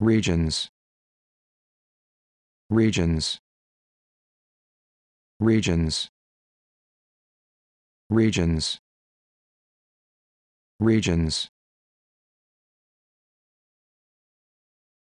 regions regions regions regions regions